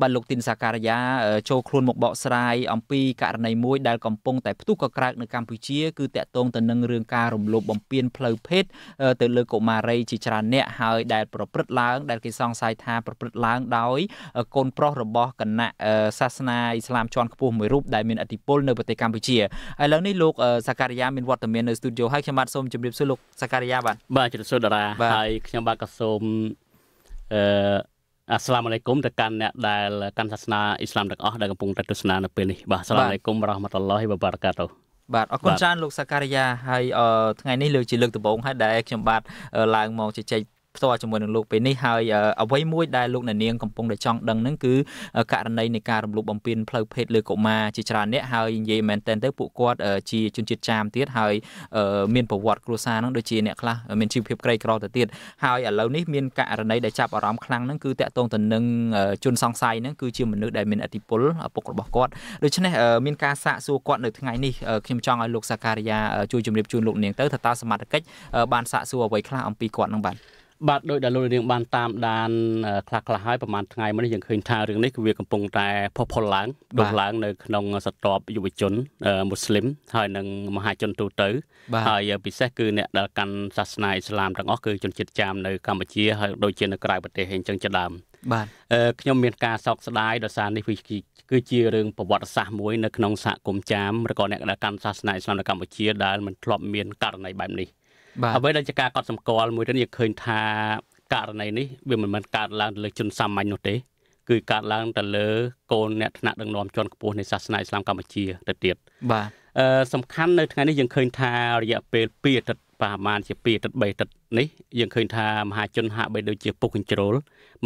បាទលោកទីនសាការីយ៉ាចូលខ្លួនមកបកស្រាយអំពីករណីមួយដែលកំពុងតែផ្ទុះកក្រើកនៅកម្ពុជា គឺតាក់ទងទៅនឹងរឿងការរំលោភបំពានផ្លូវភេទទៅលើកុមារីជាច្រើនអ្នកហើយដែលប្រព្រឹត្តឡើងដែលគេសង្ស័យថាប្រព្រឹត្តឡើងដោយកូនប្រុសរបស់គណៈសាសនាអ៊ីស្លាមជាន់ខ្ពស់មួយរូបដែលមានឥទ្ធិពលនៅប្រទេសកម្ពុជាឥឡូវនេះលោកសាការីយ៉ាមានវត្តមាននៅស្ទូឌីយោហើយខ្ញុំបាទសូមជម្រាបសួរលោកសាការីយ៉ាបាទបាទជម្រាបសួរតារាហើយខ្ញុំបាទក៏សូមអឺអស្លាមអាឡៃគុំទៅកាន់អ្នកដែលកាន់សាសនាអ៊ីស្លាមទាំងអស់ដែលកំពុងតែទស្សនានៅពេលនេះបាទអស្លាមអាឡៃគុំរ៉ាហ្មាតុលឡោះវបារកាតូបាទអរគុណច្រើនលោកសាការីយ៉ាហើយថ្ងៃនេះលើកជាលើកដំបូងហើយដែលខ្ញុំបាទឡើងមកជជែកផ្ទាល់ជាមួយនឹងលោកពេលនេះហើយអ្វីមួយដែលលោកអ្នកនាងកំពុងតែចង់ដឹងហ្នឹងគឺករណីនៃការរំលោភបំពានផ្លូវភេទលើកុមារជាច្រើនអ្នកហើយនិយាយមែនទែនទៅពួកគាត់ជាជនជាតិចាមទៀតហើយមានប្រវត្តិគ្រួសារហ្នឹងដូចជាអ្នកខ្លះមានជីវភាពក្រីក្រទៅទៀតហើយឥឡូវនេះមានករណីដែលចាប់អារម្មណ៍ខ្លាំងហ្នឹងគឺតាក់ទងទៅនឹងជនសង្ស័យហ្នឹងគឺជាមនុស្សដែលមានអធិបុលឪពុករបស់គាត់ដូច្នេះមានការសាកសួរគាត់នៅថ្ងៃនេះខ្ញុំចង់ឲ្យលោកសាការីយ៉ាជួយជម្រាបជូនលោកនាងទៅថាតើសមត្ថកិច្ចបានសាកសួរអ្វីខ្លះអំពីគាត់នឹងបាទបាទដោយដែលលោកនាងបានតាមដានខ្លះខ្លះហើយប្រហែលថ្ងៃមុននេះយើងឃើញថារឿងនេះគឺវាកំពុងតែផុសផុលឡើងដុះឡើងនៅក្នុងសតបយុវជនមូស្លីមហើយនិងមហាជនទូទៅហើយ ពិសេសគឺអ្នកដែលកាន់សាសនាអ៊ីស្លាមទាំងអស់គឺជនជាតិចាមនៅកម្ពុជាហើយដូចជានៅក្រៅប្រទេសអញ្ចឹងជាដើមបាទខ្ញុំមានការសោកស្ដាយដោយសារនេះគឺជារឿងប្រវត្តិសាស្ត្រមួយនៅក្នុងសហគមន៍ចាមឬក៏អ្នកដែលកាន់សាសនាអ៊ីស្លាមនៅកម្ពុជាដែលមិនធ្លាប់មានករណីបែបនេះអ្វីដែលជាការកត់សម្គាល់មួយទៀតយើងឃើញថាករណីនេះវាមិនមែនកើតឡើងទៅលើជនសាមញ្ញនោះទេ គឺកើតឡើងទៅលើកូនអ្នកថ្នាក់ដឹកនាំជាន់ខ្ពស់នៃសាសនាអ៊ីស្លាមកម្ពុជាទៅទៀតបាទអឺសំខាន់នៅថ្ងៃនេះយើងឃើញថារយៈពេល2អាទិត្យប្រហែលជា2អាទិត្យ3អាទិត្យនេះយើងឃើញថាមហាជនហាក់បីដូចជាពុកកញ្ជ្រោល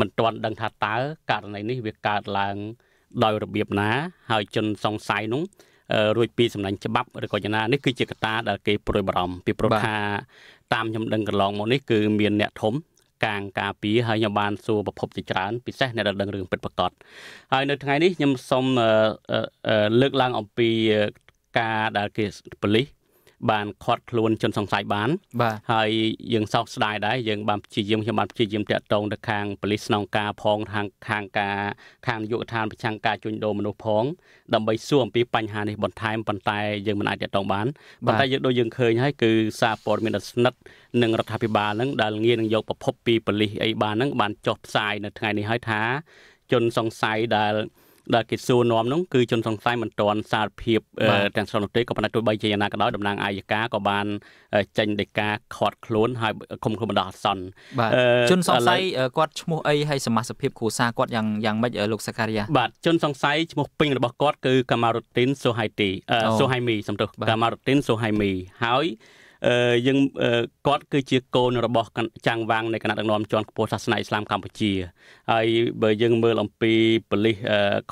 មិនទាន់ដឹងថាតើករណីនេះវាកើតឡើងដោយរបៀបណា ហើយជនសង្ស័យនោះរួចពីសំណាញ់ច្បាប់ឬក៏យ៉ាងណានេះគឺជាកត្តាដែលគេប្រួយបារម្ភពីព្រោះថាតាមខ្ញុំដឹងកន្លងមកនេះគឺ មានអ្នកធំកាងការពីហើយខ្ញុំបានសួរប្រភពជាច្រើនពិសេសអ្នកដែលដឹងរឿងពិតប្រាកដហើយនៅថ្ងៃនេះខ្ញុំសូមលើកឡើងអំពីការដែលគេប៉ូលីសបានខាត់ខ្លួនជនសង្ស័យបានបាទហើយយើងសោកស្ដាយដែរយើងបានព្យាយាមខ្ញុំបានព្យាយាមតាក់ទងទៅខាងប៉ូលីសស្នងការផងខាងខាងការខាងយុវឋានប្រឆាំងការជួញដូរមនុស្សផងដើម្បីសួរអំពីបញ្ហានេះបន្ថែមប៉ុន្តែយើងមិនអាចតាក់ទងបានប៉ុន្តែយើងដូចយើងឃើញហើយគឺសារព័ត៌មានដ៏ស្និទ្ធនឹងរដ្ឋាភិបាលនឹងដែលងាយនឹងយកប្រភពពីប៉ូលីសអីបាននឹងបានចុះផ្សាយនៅថ្ងៃនេះហើយថាជនសង្ស័យដែលដែលគេសួរនាំនោះគឺជនសង្ស័យមិនទាន់សារភាពទាំងស្រុងនោះទេក៏ប៉ុន្តែទោះបីជាយ៉ាងណាក៏ដោយតំណាងអាយកាក៏បានចេញដីកាខាត់ខ្លួនហើយគុំខ្លួនបណ្ដោះអាសន្នជនសង្ស័យគាត់ឈ្មោះអីហើយសមាជិកគ្រួសារគាត់យ៉ាងយ៉ាងម៉េចលោកសការីយ៉ាបាទជនសង្ស័យឈ្មោះពេញរបស់គាត់គឺកាម៉ារូទីនសូហៃទីសូហៃមីសំទោសកាម៉ារូទីនសូហៃមីហើយយើងគាត់គឺជាកូនរបស់ចាងវាងនៃគណៈដឹកនាំជាន់ខ្ពស់សាសនាអ៊ីស្លាមកម្ពុជាហើយបើយើងមើលអំពីប៉ូលីស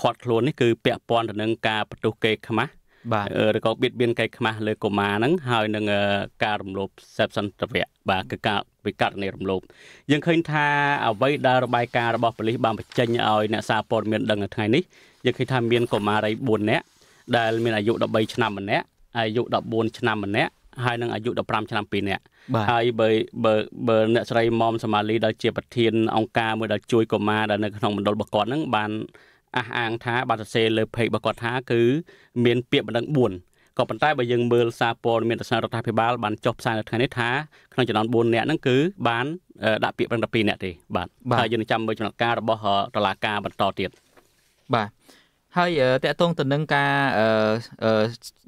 ខាត់ខ្លួននេះគឺពាក់ព័ន្ធទៅនឹងការបន្ទុះកេរខ្មាស់បាទឬក៏បៀតបៀនកេរខ្មាស់លើកុមារហ្នឹងហើយនឹងការរំលោភសិទ្ធិសន្តិវៈបាទគឺការវិកតនីរំលោភយើងឃើញថាអ្វីដែលរបាយការណ៍របស់ប៉ូលីសបានបញ្ចេញឲ្យអ្នកសារព័ត៌មានដឹងនៅថ្ងៃនេះយើងឃើញថាមានកុមារី4នាក់ដែលមានអាយុ13ឆ្នាំម្នាក់អាយុ14ឆ្នាំម្នាក់ហើយនឹងអាយុ15ឆ្នាំ2នាក់ហើយបើបើបើអ្នកស្រីមុំសម៉ាលីដែលជាប្រធានអង្គការមួយដែលជួយកុមារដែលនៅក្នុងមណ្ឌលរបស់គាត់ហ្នឹងបានអះអាងថាបានសរសេរលើ page របស់គាត់ថាគឺមានពាក្យបណ្ដឹង4ក៏ប៉ុន្តែបើយើងមើលសារព័ត៌មានរបស់រដ្ឋាភិបាលបានចុះផ្សាយនៅថ្ងៃនេះថាក្នុងចំណោម4នាក់ហ្នឹងគឺបានដាក់ពាក្យបណ្ដឹង12នាក់ទេបាទហើយយើងនឹងចាំមើលចំណាត់ការរបស់តុលាការបន្តទៀតបាទហើយតកតងទៅនឹងការ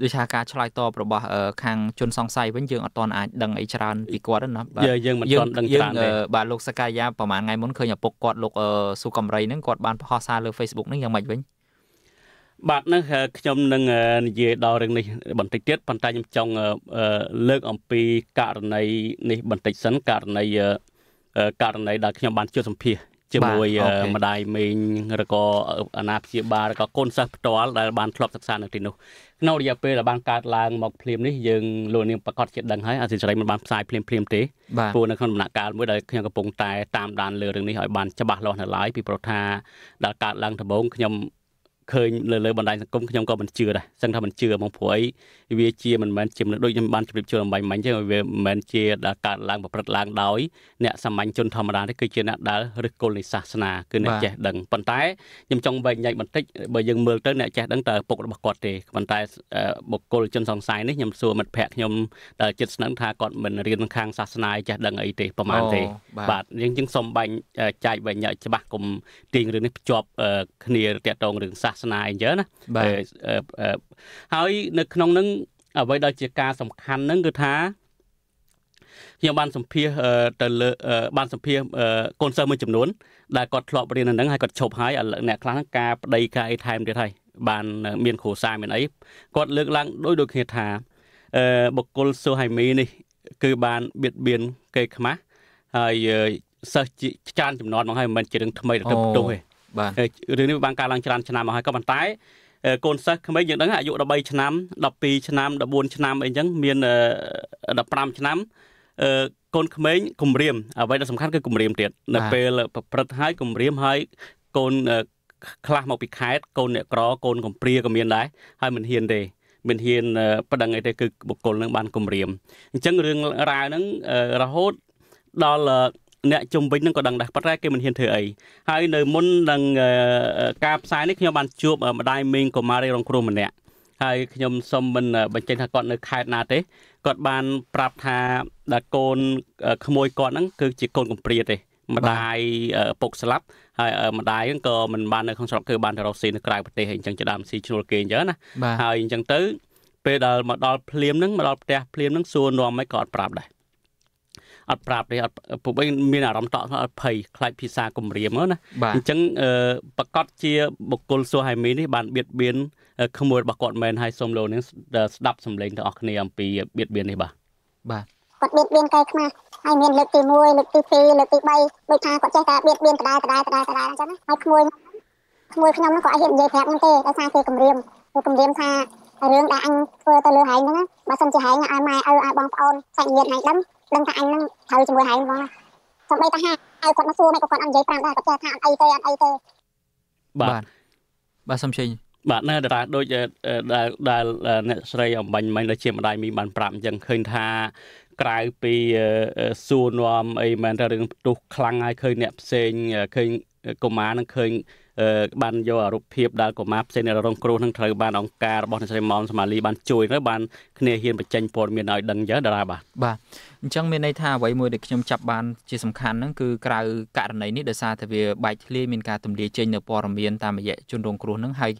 ដូចថាការឆ្លើយតបរបស់ខាងជនសង្ស័យវិញយើងអត់ទាន់អាចដឹងអីច្រើនពីគាត់ណាបាទយើងមិនទាន់ដឹងច្រើនទេបាទលោកសកាយាប្រហែលថ្ងៃមុនឃើញឪពុកគាត់លោកស៊ូកំរីហ្នឹងគាត់បានផុសសារលើ Facebook ហ្នឹងយ៉ាងម៉េចវិញបាទនឹងខ្ញុំនឹងនិយាយដល់រឿងនេះបន្តិចទៀតប៉ុន្តែខ្ញុំចង់លើកអំពីករណីនេះបន្តិចសិនករណីករណីដែលខ្ញុំបានជួបសម្ភាសជាមួយម្ដាយមីងឬក៏អាណាព្យាបាលឬក៏កូនសិស្សផ្ទាល់ដែលបានធ្លាប់សិក្សានៅទីនោះក្នុងរយៈពេលដែលបានកើតឡើងមកភ្លាមនេះយើងលោកនាងប្រកាសជាដឹងហើយអសិរ័យមិនបានផ្សាយភ្លាមភ្លាមទេព្រោះនៅក្នុងដំណាក់កាលមួយដែលខ្ញុំកំពុងតែតាមដានលើរឿងនេះឲ្យបានច្បាស់លាស់នៅឡើយពីព្រោះថាដល់កើតឡើងដំបូងខ្ញុំឃើញលើលើបណ្ដាញសង្គមខ្ញុំក៏មិនជឿដែរសឹងថាមិនជឿហ្មងព្រោះអីវាជាមិនមែនជាមនុស្សដូចខ្ញុំបានជម្រាបជូនអំបញ្ញមិញចឹងវាមិនមែនជាដែលកើតឡើងប្រព្រឹត្តឡើងដោយអ្នកសាមញ្ញជនធម្មតាទេគឺជាអ្នកដែលឫសគល់នៃសាសនាគឺអ្នកចេះដឹងប៉ុន្តែខ្ញុំចង់បែកញែកបន្តិចបើយើងមើលទៅអ្នកចេះដឹងតើពុករបស់គាត់ទេប៉ុន្តែបុគ្គលជនសង្ស័យនេះខ្ញុំសួរមិត្តភ័ក្តិខ្ញុំដែលចិត្តស្នឹងថាគាត់មិនរៀនខាងសាសនាចេះដឹងអីទេប្រហែលទេបាទយើងជាងសុំបាញ់ចែកបែកញែកច្បាស់គុំទាញរឿងនេះភ្ជាប់គ្នាតាក់ទងរឿងសាសសនាអីចឹងណាហើយនៅ ក្នុងនឹងអ្វីដែលជាការសំខាន់នឹងគឺថាខ្ញុំបានសម្ភាសទៅលើបានសម្ភាសកូនសិស្សមួយចំនួនដែលគាត់ធ្លាប់រៀននៅនឹងហើយគាត់ឈប់ហើយ អ្នកខ្លះការប្តីការអីថែមទៀតហើយបាន មានគ្រួសារមានអីគាត់លើកឡើងដោយដូចគ្នាថាបុគ្គលសូហៃមីនេះ គឺបានបៀតបៀនគេខ្មាស់ហើយសិស្សច្រើនចំនួនមកហើយមិនមែនជារឿងថ្មីទៅផ្ទុះទេរឿងនេះបានកើតឡើងច្រើនឆ្នាំមកហើយក៏ប៉ុន្តែកូនសិស្សក្មេងយើងដឹងអាយុ13ឆ្នាំ12ឆ្នាំ14ឆ្នាំអីចឹងមាន15ឆ្នាំកូនក្មេងគម្រាមអ្វីដែលសំខាន់គឺគម្រាមទៀត នៅពេលប្រព្រឹត្តហើយគម្រាមហើយកូនខ្លះមកពីខេត្តកូនអ្នកក្រកូនកំព្រាក៏មានដែរហើយមិនហ៊ានទេមិនហ៊ានប្តឹងអីទេគឺបុគ្គលនឹងបានគម្រាមអញ្ចឹងរឿងរ៉ាវហ្នឹងរហូតដល់អ្នកជំវិញនឹងក៏ដឹងដែរប៉ុន្តែគេមិនហ៊ានធ្វើអីហើយនៅមុននឹងការផ្សាយនេះខ្ញុំបានជួបម្ដាយមីងកុមារីរងគ្រោះម្នាក់ហើយខ្ញុំសូមមិនបញ្ចេញថាគាត់នៅខេត្តណាទេគាត់បាន ប្រាប់ថាដល់កូនក្មួយគាត់ហ្នឹង គឺជាកូនកំព្រាទេ ម្ដាយពុកស្លាប់ហើយម្ដាយហ្នឹងក៏មិនបាននៅក្នុងស្រុកគឺបានទៅរកស៊ីនៅក្រៅប្រទេសអីចឹងចដាមស៊ីឈ្នួលគេអញ្ចឹងណាហើយអញ្ចឹងទៅពេលដល់មកដល់ភ្លាមហ្នឹងមកដល់ផ្ទះភ្លាមហ្នឹងសួរនាំមិនក៏អត់ប្រាប់ដែរអត់ប្រាប់ទេអត់ពួកឯងមានអារម្មណ៍តក់អត់ភ័យខ្លាចភាសាគម្រាមណាអញ្ចឹងប្រកាសជាបុគ្គលសួរហៃមីនេះបានបៀតបៀនក្មួយរបស់គាត់មែនហើយសូមលោកនឹងស្ដាប់សម្លេងទាំងអស់គ្នាអំពីបៀតបៀននេះបាទបាទគាត់បៀតបៀនកែខ្មាស់ហើយមានលើកទី1លើកទី2លើកទី3ដូចថាគាត់ចេះតែបៀតបៀនដដែលដដែលដដែលដដែលអញ្ចឹងហើយក្មួយក្មួយខ្ញុំក៏អាចហ៊ាននិយាយប្រាប់ហ្នឹងទេដោយសារគេគម្រាមគេគម្រាមថារឿងដែលអញធ្វើទៅលើហែងហ្នឹងបើសិនជាហែងឲ្យម៉ែឪឲ្យបងប្អូនសាច់ញាតិហែងដឹងដឹងថាអញនឹងត្រូវជាមួយហើយបងសូម្បីតែហៅគាត់មកសួរមិនក៏គាត់អត់និយាយប្រាប់ដែរគាត់ចេះថាអត់អីទេអត់អីទេបាទបាទសំជិញបាទនៅតារា ដូចដែលដែលអ្នកស្រីអំបញ្ញមិញដែលជាម្ដាយមីបានប្រាប់អញ្ចឹងឃើញថា ក្រៅពីសួរនាំអីមែនតែរឿងផ្ទុះខ្លាំងហើយឃើញអ្នកផ្សេងឃើញកុមារនឹងឃើញបានយករូបភាពដែលកុមារផ្សេងរងគ្រោះនឹងត្រូវបានអង្គការរបស់អ្នកស្រីម៉មសម៉ាលីបានជួយទៅបានគ្នាហ៊ានបញ្ចេញព័ត៌មានឲ្យដឹងយ៉ាងតារាបាទបាទអញ្ចឹងមានន័យថាអ្វីមួយដែលខ្ញុំចាប់បានជាសំខាន់ហ្នឹងគឺក្រៅករណីនេះដោយសារតែវាបែកធ្លាយមានការទម្លាយចេញនៅព័ត៌មានតាមរយៈជនរងគ្រោះហ្នឹងហើយ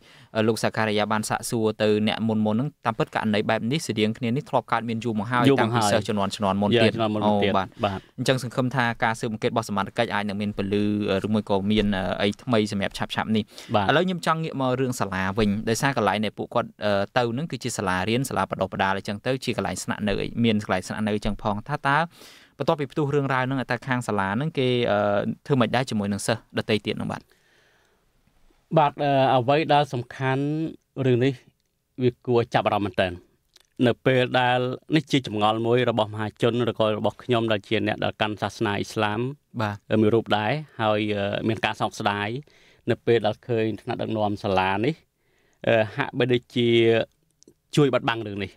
លោកសាការីយ៉ាបានសាកសួរទៅអ្នកមុនមុនហ្នឹងតាមពិតករណីបែបនេះស្រៀងគ្នានេះធ្លាប់កើតមានយូរមកហើយតាំងពីសិស្សជំនាន់ជំនាន់មុនទៀតអូបាទអញ្ចឹងសង្ឃឹមថាការស៊ើបអង្កេតរបស់សមត្ថកិច្ចអាចនឹងមានពលឺឬមួយក៏មានអីថ្មីសម្រាប់ឆាប់ឆាប់នេះឥឡូវខ្ញុំចង់ងាកមករឿងសាលាវិញដោយសារកន្លែងដែលពួកគាត់ទៅហ្នឹងគឺជាសាលារៀនសាលាបដោះបដាលអញ្ចឹងទៅ ជាកន្លែងស្នាក់នៅមានកន្លែងស្នាក់នៅអញ្ចឹងផងថាតើបន្ទាប់ពីផ្ទុះរឿងរ៉ាវហ្នឹងតើខាងសាលាហ្នឹងគេធ្វើមិនដែរជាមួយនឹងសិស្សដតីទៀតហ្នឹងបាទបាទអ្វីដែលសំខាន់រឿងនេះ វាគួរចាប់អារម្មណ៍មែនតើនៅពេលដែលនេះជាចម្ងល់មួយរបស់មហាជនឬក៏របស់ខ្ញុំដែលជា អ្នកដែលកាន់សាសនាអ៊ីស្លាមបាទមានរូបដែរហើយ មានការសោកស្ដាយនៅពេលដែលឃើញថ្នាក់ដឹកនាំសាលានេះហាក់បីដូចជាជួយបាត់បង់រឿងនេះ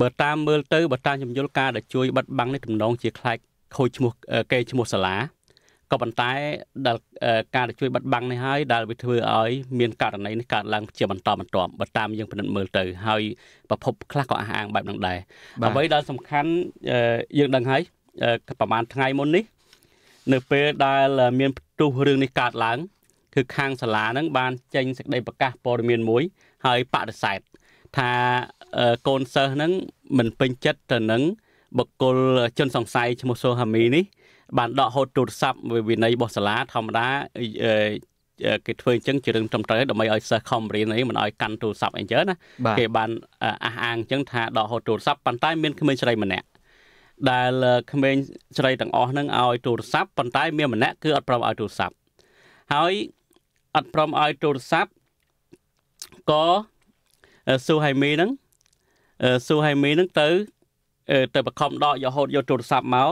បើតាមមើលទៅបើតាមជំយល់ការដែលជួយបាត់បង់នេះទំនងជាខ្លាចខូចឈ្មោះកេរឈ្មោះសាលាក៏ប៉ុន្តែដែលការជួយបិទបាំងនេះហើយដែលវាធ្វើឲ្យមានករណីនេះកើតឡើងជាបន្តបន្ទាប់បើតាមយើងពិនិត្យមើលទៅហើយប្រភពខ្លះក៏អះអាងបែបហ្នឹងដែរអ្វីដែលសំខាន់យើងដឹងហើយប្រហែលថ្ងៃមុននេះនៅពេលដែលមានផ្ទុះរឿងនេះកើតឡើងគឺខាងសាលាហ្នឹងបានចេញសេចក្តីប្រកាសព័ត៌មានមួយ ហើយបដិសេធថាកូនសិស្សហ្នឹងមិនពេញចិត្តទៅនឹងបុគ្គលជនសង្ស័យឈ្មោះសូហាមីនេះបានដកហូតទូរស័ព្ទវិន័យរបស់សាលាធម្មតាគេធ្វើអញ្ចឹងជារឿងត្រឹមត្រូវដើម្បីឲ្យសិស្សខំរៀនអីមិនឲ្យកាន់ទូរស័ព្ទអីចឹងណាគេបានអះអាងអញ្ចឹងថាដកហូតទូរស័ព្ទប៉ុន្តែមានក្មេងស្រីម្នាក់ដែលក្មេងស្រីទាំងអស់ហ្នឹងឲ្យទូរស័ព្ទប៉ុន្តែ មានម្នាក់គឺអត់ព្រមឲ្យទូរស័ព្ទហើយអត់ព្រមឲ្យទូរស័ព្ទក៏ស៊ូហៃមីហ្នឹងស៊ូហៃមីហ្នឹងទៅទៅបខំដកយកហូតយកទូរស័ព្ទមក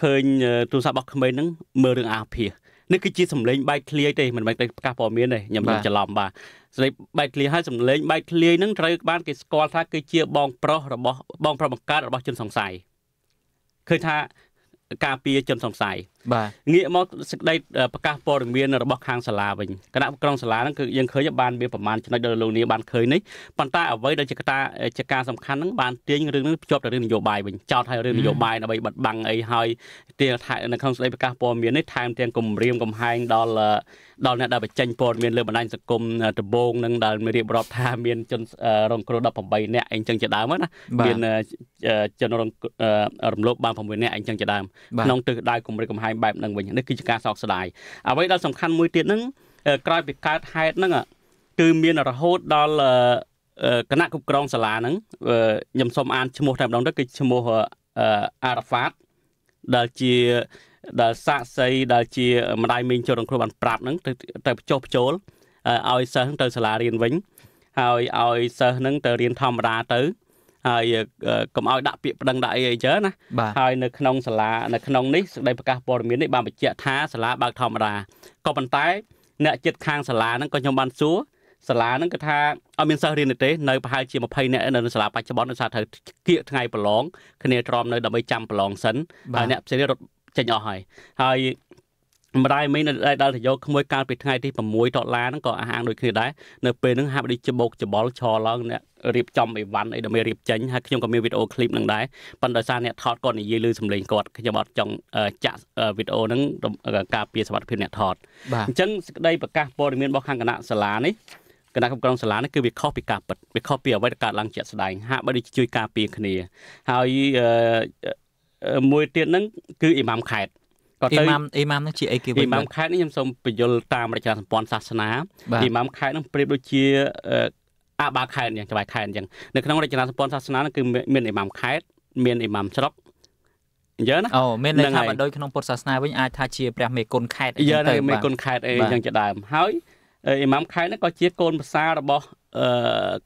ឃើញទូរស័ព្ទរបស់ក្មេងហ្នឹងមើលរឿងអាភាសនេះគឺជាសម្លេងបែកធ្លាយទេមិនមែនតែប្រកាសព័ត៌មានទេខ្ញុំខ្ញុំច្រឡំបាទសម្លេងបែកធ្លាយហើយសម្លេងបែកធ្លាយហ្នឹងត្រូវបានគេស្គាល់ថាគឺជាបងប្រុសរបស់បងប្រុសបង្កើតរបស់ជនសង្ស័យឃើញថាការពារជនសង្ស័យងាកមកសេចក្តីប្រកាសព័ត៌មានរបស់ខាងសាលាវិញគណៈក្រុងសាលាហ្នឹងគឺយើងឃើញបានមានប្រមាណចំណុចដែលលោកនាងបានឃើញនេះប៉ុន្តែអ្វីដែលជាកត្តាជាការសំខាន់ហ្នឹងបានទាញរឿងហ្នឹងភ្ជាប់ទៅរឿងនយោបាយវិញចោទឲ្យរឿងនយោបាយដើម្បីបិទបាំងអីហើយទីនៅក្នុងសេចក្តីប្រកាសព័ត៌មាននេះថែមទាំងគំរាមកំហែងដល់ដល់អ្នកដែលបញ្ចេញព័ត៌មានលើបណ្ដាញសង្គមដំបងនឹងដែលមានរៀបរាប់ថាមានជនរងគ្រោះ18នាក់អីចឹងជាដើមណាមានជនរងរំលោភបាន6នាក់អីចឹងជាដើមក្នុងទិសដៅគំរាមកំហែងបែបហ្នឹងវិញនេះគឺជាការសោកស្ដាយអ្វីដែលសំខាន់មួយទៀតហ្នឹងក្រោយពីកើតហេតុហ្នឹងគឺមានរហូតដល់គណៈគ្រប់គ្រងសាលាហ្នឹងខ្ញុំសូមអានឈ្មោះតែម្ដងទៅគឺឈ្មោះអារ៉ាហ្វាតដែលជាដែលសាក់សីដែលជាម្ដាយមីងចូលក្នុងគ្រូបានប្រាប់ហ្នឹងទៅទៅបញ្ចុះបញ្ចូលឲ្យសិស្សទៅសាលារៀនវិញហើយឲ្យសិស្សហ្នឹងទៅរៀនធម្មតាទៅហើយកុំឲ្យដាក់ពាក្យប្តឹងដាក់អីអីចឹងណាហើយនៅក្នុងសាលានៅក្នុងនេះសេចក្តីប្រកាសព័ត៌មាននេះបានបញ្ជាក់ថាសាលាបើកធម្មតាក៏ប៉ុន្តែ អ្នកចិត្តខាងសាលាហ្នឹងក៏ខ្ញុំបានសួរសាលាហ្នឹងគឺថាអត់មានសិស្សរៀនទេនៅប្រហែលជា20នាក់នៅសាលាបច្ចុប្បន្នដោយសារត្រូវគៀកថ្ងៃប្រឡងគ្នាទ្រាំនៅដើម្បីចាំប្រឡងសិនហើយអ្នកផ្សេងរត់ចេញអស់ហើយហើយម្ដាយមីងដែលដល់ទៅយកក្មួយកាលពីថ្ងៃទី6ដុល្លារហ្នឹងក៏អះអាងដូចគ្នាដែរនៅពេលហ្នឹងហាក់ដូចច្បោកច្បល់ឈរឡើងអ្នករៀបចំអីវ៉ាន់អីដើម្បីរៀបចេញហើយខ្ញុំក៏មានវីដេអូឃ្លីបនឹងដែរប៉ុន្តែដោយសារអ្នកថតគាត់និយាយលើសម្លេងគាត់ខ្ញុំអត់ចង់ចាក់វីដេអូហ្នឹងការពារសុវត្ថិភាពអ្នកថតអញ្ចឹងសេចក្តីប្រកាសព័ត៌មានរបស់ខាងគណៈសាលានេះគណៈកម្មការសាលានេះគឺវាខុសពីការពិតវាខុសពីអ្វីដែលកើតឡើងជាក់ស្ដែងហាក់បីដូចជួយការពារគ្នាហើយមួយទៀតហ្នឹងគឺអ៊ីម៉ាមខេត្តគាត់ទៅអ៊ីម៉ាមអ៊ីម៉ាមនឹងជាអីគេវិញអ៊ីម៉ាមខេត្តនេះខ្ញុំសូមបញ្យលតាមរចនាសម្ព័ន្ធសាសនាអ៊ីម៉ាមខេត្តនឹងប្រៀបដូចជាអាបាខេត្តយ៉ាងច្បាស់ខេត្តអញ្ចឹងនៅក្នុងរចនាសម្ព័ន្ធសាសនានឹងគឺមានអ៊ីម៉ាមខេត្តមានអ៊ីម៉ាមស្រុកអញ្ចឹងណាអូមានន័យថាបើដូចក្នុងពុទ្ធសាសនាវិញអាចថាជាព្រះមេគុណខេត្តអីទៅបាទមេគុណខេត្តអីអញ្ចឹងជាដើមហើយអ៊ីម៉ាមខេត្តនេះក៏ជាកូនប្រសាររបស់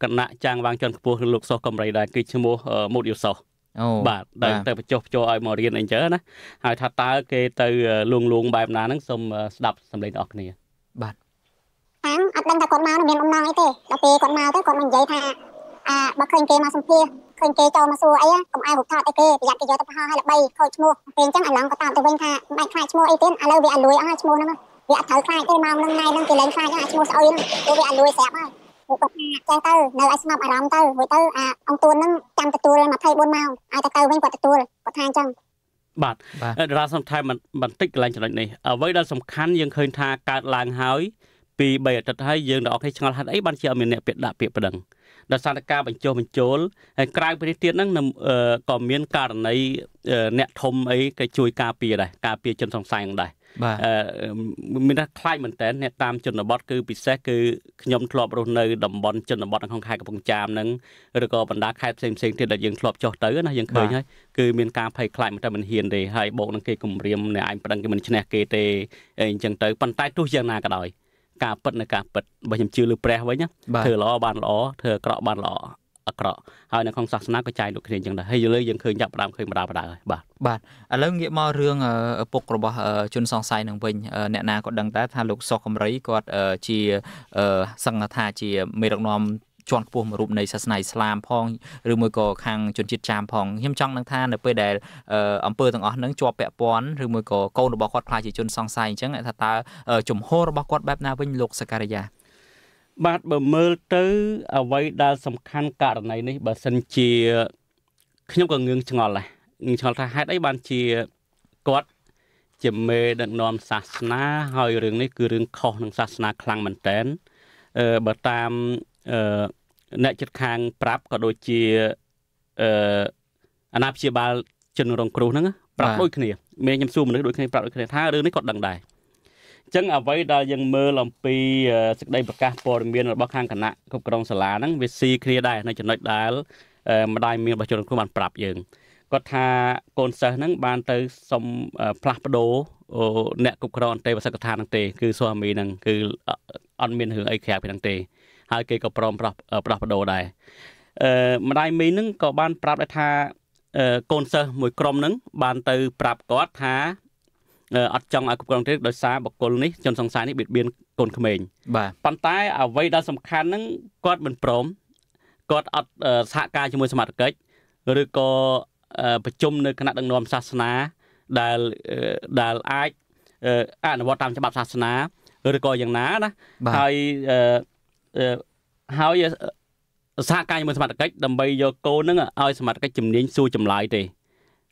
គណៈចាងវាងជាន់ខ្ពស់លោកសុសកំរៃដែរគឺឈ្មោះមូតយូសុសបាទដែលទៅបញ្ចុះបញ្ចោឲ្យមករៀនអីចឹងណាហើយថាតើគេទៅលួងលួងបែបណាហ្នឹងសូមស្ដាប់សម្លេងអ្នកគ្នាបាទអានអត់ដឹងថាគាត់មកមានបំណងអីទេដល់ពេលគាត់មកទៅគាត់មកនិយាយថាអាបើឃើញគេមកសម្ភារឃើញគេចូលមកសួរអីកុំអាយរូបថតអីគេប្រយ័ត្នគេយកទៅបោះហើយល្បីខូចឈ្មោះពេលអញ្ចឹងអាឡងក៏តាមទៅវិញថាមិនខ្លាចឈ្មោះអីទៀតឥឡូវវាអលួយអស់ឈ្មោះហ្នឹងវាអត់ត្រូវខ្លាចទេម៉ោងហ្នឹងថ្ងៃហ្នឹងគេលែងខ្លាចអាឈ្មោះស្អុយហ្នឹងគេវាអលួយស្រាប់ហើយគាត់ថាចេះទៅនៅឲ្យស្ងប់អារម្មណ៍ទៅមួយទៅអាអង្គទួនហ្នឹងចាំទទួល24ម៉ោងឲ្យទៅទៅវិញគាត់ទទួលគាត់ថាអញ្ចឹងបាទតារាសំថែមបន្តិចកន្លែងចំណុចនេះអ្វីដែលសំខាន់យើងឃើញ ថាកើតឡើងហើយ ពី3អាទិត្យហើយយើងទាំងអស់គ្នាឆ្ងល់ហេតុអីបានជាអត់មានអ្នកពាក្យដាក់ពាក្យប្តឹងដោយសារតែការបញ្ចុះបញ្ចូលហើយក្រៅពីនេះទៀតហ្នឹងក៏មានករណីអ្នកធំអីក៏ជួយការពារដែរការពារជនសង្ស័យដែរមានថាខ្លាចមែនតើអ្នកតាមជនបទគឺពិសេសគឺខ្ញុំធ្លាប់រស់នៅតំបន់ជនបទក្នុងខេត្តកំពង់ចាមហ្នឹងឬក៏បណ្ដាខេត្តផ្សេងផ្សេងទៀតដែលយើងធ្លាប់ចុះទៅណាយើងឃើញហើយគឺមានការភ័យខ្លាចមែនតើមិនហ៊ានទេហើយបូកនឹងគេគំរាមអ្នកឯងប្តឹងគេមិនឈ្នះគេទេអញ្ចឹងទៅប៉ុន្តែទោះយ៉ាងណាក៏ដោយការពិតនៅការពិតបើខ្ញុំជឿលើព្រះវិញធ្វើល្អបានល្អធ្វើអាក្រក់បានល្អអាក្រក់ហើយនៅក្នុងសាសនាក៏ចែកលោកគ្នាអញ្ចឹងដែរហើយលើយើងឃើញចាប់ផ្ដើមឃើញបណ្ដាបណ្ដាហើយបាទបាទឥឡូវងាកមករឿងឪពុករបស់ ជនសង្ស័យនឹងវិញ អ្នកណាក៏ដឹងដែរថាលោកសុកកំរីគាត់ជាសង្ឃថាជាមេដឹកនាំជាន់ខ្ពស់មួយរូបនៃសាសនាអ៊ីស្លាមផងឬមួយក៏ខាងជនជាតិចាមផងខ្ញុំចង់នឹងថានៅពេលដែលអង្គើទាំងអស់ហ្នឹងជាប់ពាក់ព័ន្ធឬមួយក៏កូនរបស់គាត់ខ្លាចជាជនសង្ស័យអញ្ចឹងថាតើជំហររបស់គាត់បែបណាវិញលោកសការីយ៉ាបាទបើមើលទៅ អ្វីដែលសំខាន់ករណីនេះបើសិនជាខ្ញុំក៏ងឿងឆ្ងល់ដែរងឿងឆ្ងល់ថាហេតុអីបានជាគាត់ជាមេដឹកនាំសាសនាហើយរឿងនេះគឺរឿងខុសនឹងសាសនាខ្លាំងមែនតើបើតាមអ្នកចិត្តខាងប្រាប់ក៏ដូចជាអឺអាណាព្យាបាល ជនរងគ្រោះហ្នឹងប្រាប់ដូចគ្នាមេខ្ញុំសួរមនុស្សដូចគ្នាប្រាប់ដូចគ្នាថារឿងនេះគាត់ដឹងដែរចឹងអ្វីដែលយើងមើលអំពីសេចក្តីប្រកាសព័ត៌មានរបស់ខាងគណៈគ្រប់គ្រងសាលាហ្នឹងវាស៊ីគ្នាដែរនៅចំណុចដែលម្ដាយមានរបស់ជនគ្រូបានប្រាប់យើងគាត់ថាកូនសិស្សហ្នឹងបានទៅសុំផ្លាស់ប្ដូរអ្នកគ្រប់គ្រងអន្តេវាសិកដ្ឋានហ្នឹងទេគឺស្វាមីហ្នឹងគឺអត់មានរឿងអីក្រៅពីហ្នឹងទេ ហើយគេក៏ព្រមប្រោះប្រោះប្ដូរដែរអឺម្ដាយមីហ្នឹងក៏បានប្រាប់ដែរថាកូនសិស្សមួយក្រុមហ្នឹងបានទៅ ប្រាប់គាត់ថាអត់ចង់ឲ្យគ្រប់គ្រងទេដោយសារបុគ្គលនេះជនសង្ស័យនេះបៀតបៀនកូនក្មេងបាទប៉ុន្តែ អ្វីដែលសំខាន់ហ្នឹងគាត់មិនព្រមគាត់អត់សហការជាមួយសមាជិកឬក៏ប្រជុំនៅគណៈដឹកនាំសាសនាដែលដែលអាចអនុវត្តតាមច្បាប់សាសនាឬក៏យ៉ាងណាណាហើយហើយសហការជាមួយសមាជិកដើម្បីយកកូននឹងឲ្យ សមាជិកជំនាញសួរចម្លើយទេ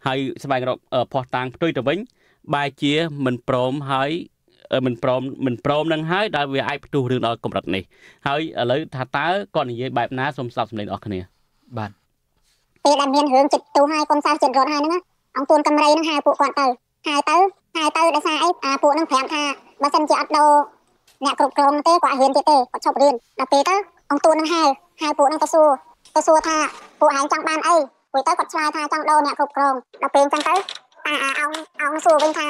ហើយស្វែងរកផោះតាងផ្ទុយទៅវិញបែរជាមិនព្រមហើយមិនព្រមមិនព្រមនឹងហើយដែលវាអាចផ្ទុះរឿងដល់កម្រិតនេះហើយឥឡូវថាតើគាត់និយាយបែបណាសូមស្ដាប់សម្លេងរបស់គ្នាបាទពេលដែលមានរឿងចិត្តទូហើយកុំសោះចិត្តរត់ហើយហ្នឹងអង្គទូនកំរៃហ្នឹងហៅពួកគាត់ទៅហៅទៅហៅទៅដោយសារអីអាពួកហ្នឹងប្រាប់ថាបើសិនជាអត់ដូរអ្នកគ្រប់គ្រងទេគាត់ហ៊ានទៀតទេគាត់ឈប់រៀនដល់ពេលទៅអង្គទូនហ្នឹងហៅហៅពួកហ្នឹងទៅសួរទៅសួរថាពួកឯងចង់បានអីពួកទៅគាត់ឆ្លើយថាចង់ដូរអ្នកគ្រប់គ្រងដល់ពេលអញ្ចឹងទៅអាអង្គអង្គសួរវិញថា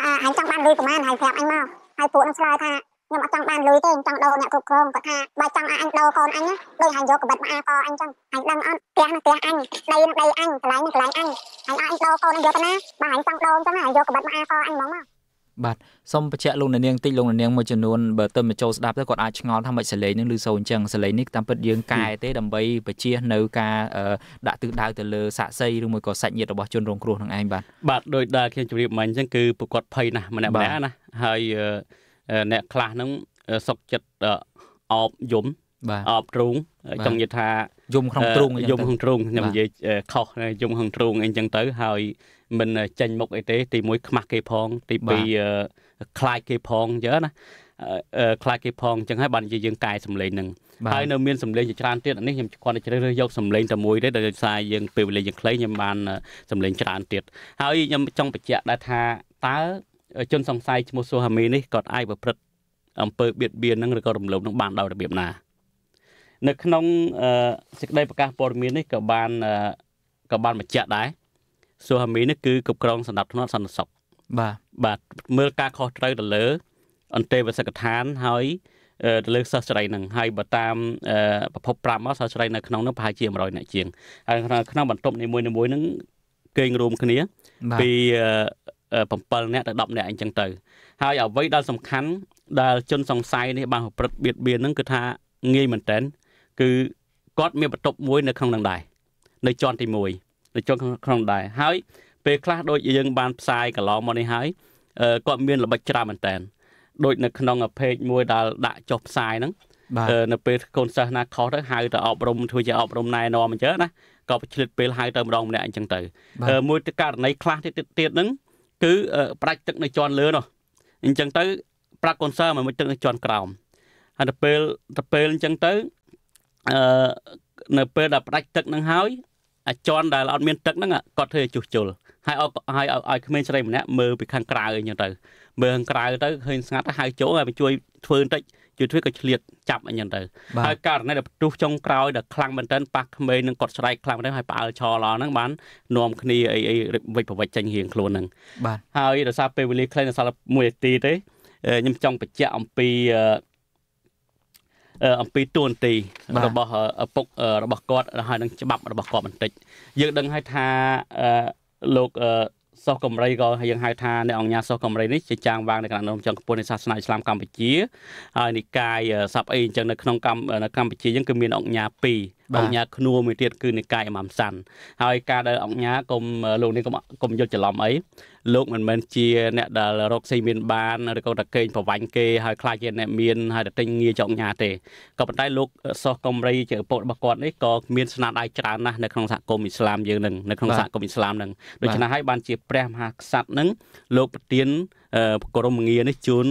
អញចង់បានលុយប្រហែលហើយប្រាប់អញមកហើយពួកនឹងឆ្លើយថាខ្ញុំអត់ចង់បានលុយទេខ្ញុំចង់ដូរអ្នកគ្រប់គ្រងគាត់ថាបើចង់ឲ្យអញដូរកូនអញដូចឲ្យយកកបិតមកអាកអញចឹងអញដឹងអត់ផ្ទះនឹងផ្ទះអញដីនឹងដីអញកន្លែងនឹងកន្លែងអញហើយឲ្យអញដូរកូនអញយកទៅណាបើអញចង់ដូរចឹងឲ្យយកកបិតមកអាកអញហ្មងមកបាទសូមបញ្ជាក់លោកអ្នកនាងតិចលោកអ្នកនាងមួយចំនួនបើទៅមកចូលស្ដាប់ទៅគាត់អាចឆ្ងល់ថាមិនសលេងនឹងឬសូវអញ្ចឹងសលេងនេះតាមពិតយើងកែទេដើម្បីបញ្ជានៅការដាក់ទិសដៅទៅលើសាក់សីឬមួយក៏សាច់ញាតិរបស់ជនរងគ្រោះនឹងឯងបាទបាទដោយដែលខ្ញុំជម្រាបមិញអញ្ចឹងគឺប្រកបភ័យណាស់ម្នាក់ម្នាក់ណាហើយអ្នកខ្លះហ្នឹងសុកចិត្តអបយំអបទ្រូងចង់និយាយថាយំក្នុងទ្រូងយំក្នុងទ្រូងខ្ញុំនិយាយខុសយំក្នុងទ្រូងអីចឹងទៅហើយមិនចេញមុខអីទេ ទី1ខ្មាស់គេផងទី2ខ្លាចគេផងអញ្ចឹងណាខ្លាចគេផងអញ្ចឹងហើយបាននិយាយយើងកែសម្លេងនឹងហើយនៅមានសម្លេងជាច្រើនទៀតនេះខ្ញុំគាត់ជ្រើសរើសយកសម្លេងតែមួយទេដោយសារយើងពេលវេលាយើងខ្លីខ្ញុំបានសម្លេងច្រើនទៀតហើយខ្ញុំចង់បញ្ជាក់ដែរថាតើជនសង្ស័យឈ្មោះសូហាមីនេះគាត់អាចប្រព្រឹត្តអំពើបៀតបៀននឹងឬក៏រំលោភនឹងបានដោយរបៀបណានៅក្នុងសេចក្តីប្រកាសព័ត៌មាននេះក៏បានក៏បានបញ្ជាក់ដែរសុហាមីនេះគឺគ្រប់គ្រងសម្ដាប់ធ្នាប់សន្តិសុខបាទបាទមើលការខុសត្រូវទៅលើ អន្តេវសិកដ្ឋានហើយទៅលើសិស្សច្រៃនឹងហើយបើតាមប្រភព5មកសិស្សច្រៃនៅក្នុងនោះប្រហែលជា100នាក់ជាងហើយក្នុងបន្ទប់នីមួយៗហ្នឹងគេងរួមគ្នាពី7នាក់ទៅ10នាក់អញ្ចឹងទៅ ហើយអ្វីដែលសំខាន់ដែលជនសង្ស័យនេះបានប្រព្រឹត្តបៀតបៀនហ្នឹងគឺថាងាយមែនតើគឺគាត់មានបន្ទប់មួយនៅក្នុងនឹងដែរនៅជាន់ទី1នៅចុងក្នុងដែរហើយពេលខ្លះដូចយើងបានផ្សាយកន្លងមកនេះហើយគាត់មានល្បិចច្រើនមែនតើដូច នៅក្នុងពេកមួយដែលដាក់ចុះផ្សាយហ្នឹងនៅពេលកូនសិស្សណាខុសទៅហៅទៅអប់រំធ្វើជាអប់រំណែនាំអញ្ចឹងណាក៏ឆ្លៀតពេលហៅទៅម្ដងម្នាក់អញ្ចឹងទៅមួយទៅករណីខ្លះទៀតទៀតហ្នឹងគឺផ្ដាច់ទឹកនៅជាន់លើនោះអញ្ចឹងទៅប្រាប់កូនសិស្សមកមួយទឹកនៅជាន់ក្រោមហើយទៅពេលទៅពេលអញ្ចឹងទៅអឺនៅពេលដែលផ្ដាច់ទឹកនឹងហើយអាចន់ដែលអត់មានទឹកហ្នឹងគាត់ធ្វើជួសជុលហើយឲ្យឲ្យក្មេងស្រីម្នាក់មើលពីខាងក្រៅអីចឹងទៅមើលខាងក្រៅទៅឃើញស្ងាត់ទៅហៅចូលហើយជួយធ្វើបន្តិចជួយធ្វើក៏ឆ្លៀតចាប់អញ្ចឹងទៅហើយករណីដែលផ្ទុះចុងក្រោយដែលខ្លាំងមែនទែនប៉ះក្មេងនឹងគាត់ស្រែកខ្លាំងមែនទែនហើយផ្អើលឆឡហ្នឹងបាននាំគ្នាអីអីវិចប្រវិចចេញរៀងខ្លួនហ្នឹងបាទហើយដោយសារពេលវេលាខ្លីនៅសល់1នាទីទេខ្ញុំចង់បញ្ជាក់អំពីអំពីតួនាទីរបស់ឪពុករបស់គាត់ហើយនឹងច្បាប់របស់គាត់បន្តិច យើងដឹងហើយថាលោកសោះកំរីក៏យើងហៅថាអ្នកអង្គញាសោះកំរីនេះជាចាងវាងនៅក្នុងនំចង់កពុននៃសាសនាឥស្លាមកម្ពុជាហើយនិកាយសັບអីអញ្ចឹងនៅក្នុងកម្ពុជាយើងគឺមានអង្គញា2អង្គញាធ្នួមួយទៀតគឺនិកាយអមាំសាន់ហើយការដែលអង្គញាកុំលោកនេះកុំកុំយកច្រឡំអីលោកមិនមែនជាអ្នកដែលរកស៊ីមានបានឬក៏តកេងប្រវាញ់គេហើយខ្លាចជាអ្នកមានហើយតេញងារចောက်ញាទេក៏ប៉ុន្តែលោកសោះកំរីជាឪពុករបស់គាត់នេះក៏មានស្នាដៃច្រើនណាស់នៅក្នុងសហគមន៍អ៊ីស្លាមយើងនឹងនៅក្នុងសហគមន៍អ៊ីស្លាមនឹងដូច្នេះហើយបានជាព្រះមហាក្សត្រនឹងលោកប្រទានក្រមងារនេះជូន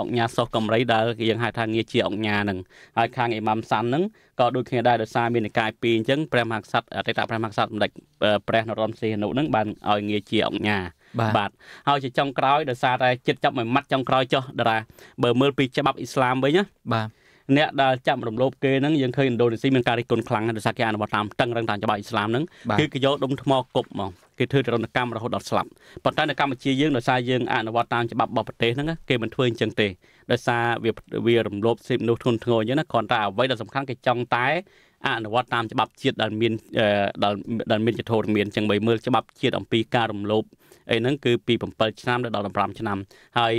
អង្គញាសោះកំរៃដែលយើងហៅថាងារជាអង្គញានឹងហើយខាងអ៊ីម៉ាំសាន់នឹងក៏ដូចគ្នាដែរដោយសារមាននិកាយពីរអញ្ចឹងព្រះមហាក្សត្រអតីតព្រះមហាក្សត្រសម្ដេចព្រះនរោត្តមសីហនុនឹងបានឲ្យងារជាអង្គញាបាទហើយជាចុងក្រោយដោយសារតែចិត្តចាប់មួយម៉ាត់ចុងក្រោយចុះតារាបើមើលពីច្បាប់អ៊ីស្លាមវិញណាបាទអ្នកដែលចាប់រំលោភគេហ្នឹងយើងឃើញឥណ្ឌូនេស៊ីមានការរិះគន់ខ្លាំងដោយសារគេអនុវត្តតាមតឹងរឹងតាមច្បាប់អ៊ីស្លាមហ្នឹងគឺគេយកដុំថ្មគប់ហ្មងគេធ្វើទរណកម្មរហូតដល់ស្លាប់ប៉ុន្តែនៅកម្ពុជាយើងដោយសារយើងអនុវត្តតាមច្បាប់របស់ប្រទេសហ្នឹងគេមិនធ្វើអញ្ចឹងទេដោយសារវាវារំលោភសិទ្ធិមនុស្សធ្ងន់ធ្ងរអញ្ចឹងណាគ្រាន់តែអ្វីដែលសំខាន់គេចង់តែអនុវត្តតាមច្បាប់ ជាតិដែលមានដែលមានចធរមានអញ្ចឹងបើមើលច្បាប់ជាតិអំពីការរំលោភអីហ្នឹងគឺពី7ឆ្នាំដល់15ឆ្នាំហើយ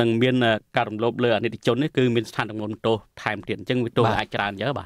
នឹងមានការរំលោភលើអនិច្ចជននេះគឺមានស្ថានភាពទោសថែមទៀតអញ្ចឹងវាទោសអាចច្រើនអញ្ចឹងបាទ